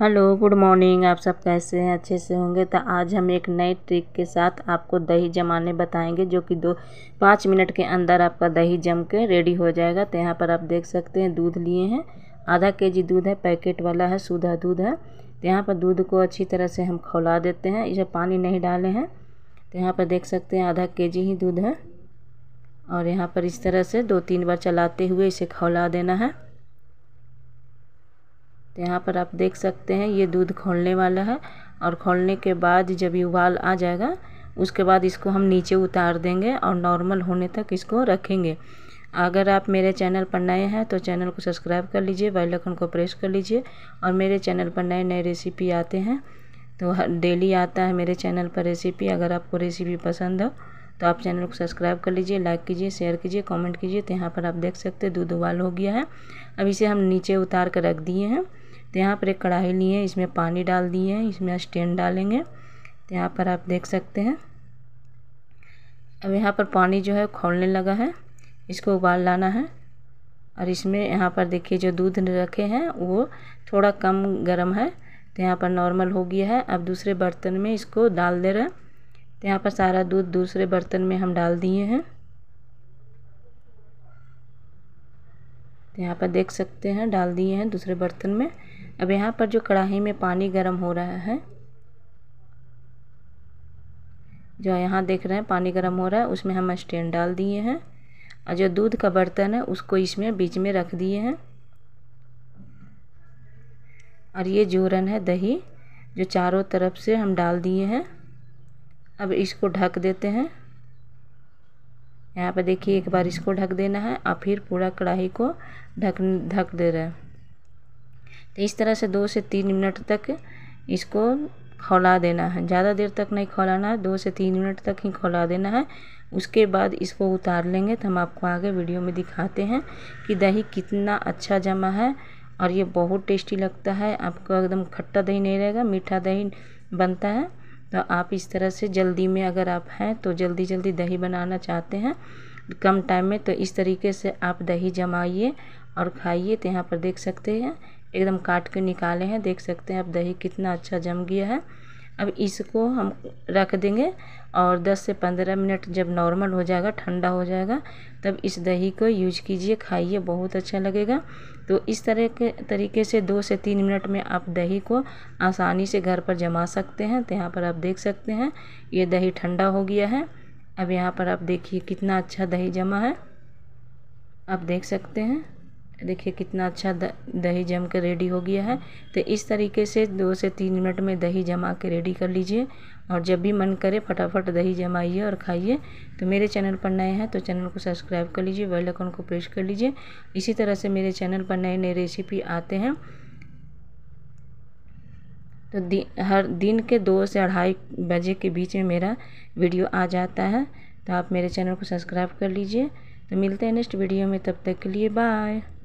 hello good morning आप सब कैसे हैं अच्छे से होंगे तो आज हम एक नए ट्रिक के साथ आपको दही जमाने बताएंगे जो कि दो पाँच मिनट के अंदर आपका दही जम के रेडी हो जाएगा तो यहाँ पर आप देख सकते हैं दूध लिए हैं आधा के जी दूध है पैकेट वाला है सूधा दूध है तो यहाँ पर दूध को अच्छी तरह से हम खौला देते हैं इसे पानी नहीं डाले हैं तो यहाँ पर देख सकते हैं आधा के जी ही दूध है और यहाँ पर इस तरह से दो तीन बार चलाते हुए इसे खौला देना है तो यहाँ पर आप देख सकते हैं ये दूध खोलने वाला है और खोलने के बाद जब ये उबाल आ जाएगा उसके बाद इसको हम नीचे उतार देंगे और नॉर्मल होने तक इसको रखेंगे अगर आप मेरे चैनल पर नए हैं तो चैनल को सब्सक्राइब कर लीजिए बेल आइकन को प्रेस कर लीजिए और मेरे चैनल पर नए नए रेसिपी आते हैं तो डेली आता है मेरे चैनल पर रेसिपी अगर आपको रेसिपी पसंद हो तो आप चैनल को सब्सक्राइब कर लीजिए लाइक कीजिए शेयर कीजिए कमेंट कीजिए तो यहाँ पर आप देख सकते हैं दूध उबाल हो गया है अब इसे हम नीचे उतार कर रख दिए हैं तो यहाँ पर एक कढ़ाई लिए इसमें पानी डाल दिए हैं इसमें स्टैंड डालेंगे तो यहाँ पर आप देख सकते हैं अब यहाँ पर पानी जो है खोलने लगा है इसको उबाल लाना है और इसमें यहाँ पर देखिए जो दूध रखे हैं वो थोड़ा कम गर्म है तो यहाँ पर नॉर्मल हो गया है अब दूसरे बर्तन में इसको डाल दे रहे हैं तो यहाँ पर सारा दूध दूसरे बर्तन में हम डाल दिए हैं तो यहाँ पर देख सकते हैं डाल दिए हैं दूसरे बर्तन में अब यहाँ पर जो कढ़ाई में पानी गर्म हो रहा है जो यहाँ देख रहे हैं पानी गर्म हो रहा है उसमें हम स्टैंड डाल दिए हैं और जो दूध का बर्तन है उसको इसमें बीच में रख दिए हैं और ये जोरन है दही जो चारों तरफ से हम डाल दिए हैं अब इसको ढक देते हैं यहाँ पर देखिए एक बार इसको ढक देना है और फिर पूरा कढ़ाई को ढक ढक दे रहे हैं तो इस तरह से दो से तीन मिनट तक इसको खौला देना है ज़्यादा देर तक नहीं खौलाना है दो से तीन मिनट तक ही खौला देना है उसके बाद इसको उतार लेंगे तो हम आपको आगे वीडियो में दिखाते हैं कि दही कितना अच्छा जमा है और ये बहुत टेस्टी लगता है आपको एकदम खट्टा दही नहीं रहेगा मीठा दही बनता है तो आप इस तरह से जल्दी में अगर आप हैं तो जल्दी जल्दी दही बनाना चाहते हैं कम टाइम में तो इस तरीके से आप दही जमाइए और खाइए तो यहाँ पर देख सकते हैं एकदम काट के निकाले हैं देख सकते हैं अब दही कितना अच्छा जम गया है अब इसको हम रख देंगे और 10 से 15 मिनट जब नॉर्मल हो जाएगा ठंडा हो जाएगा तब इस दही को यूज कीजिए खाइए बहुत अच्छा लगेगा तो इस तरह के तरीके से दो से तीन मिनट में आप दही को आसानी से घर पर जमा सकते हैं तो यहाँ पर आप देख सकते हैं ये दही ठंडा हो गया है अब यहाँ पर आप देखिए कितना अच्छा दही जमा है आप देख सकते हैं देखिए कितना अच्छा दही जम के रेडी हो गया है तो इस तरीके से दो से तीन मिनट में दही जमा के रेडी कर लीजिए और जब भी मन करे फटाफट दही जमाइए और खाइए तो मेरे चैनल पर नए हैं तो चैनल को सब्सक्राइब कर लीजिए बेल आइकन को प्रेस कर लीजिए इसी तरह से मेरे चैनल पर नए नए रेसिपी आते हैं तो दि, हर दिन के दो से अढ़ाई बजे के बीच में मेरा वीडियो आ जाता है तो आप मेरे चैनल को सब्सक्राइब कर लीजिए तो मिलते हैं नेक्स्ट वीडियो में तब तक के लिए बाय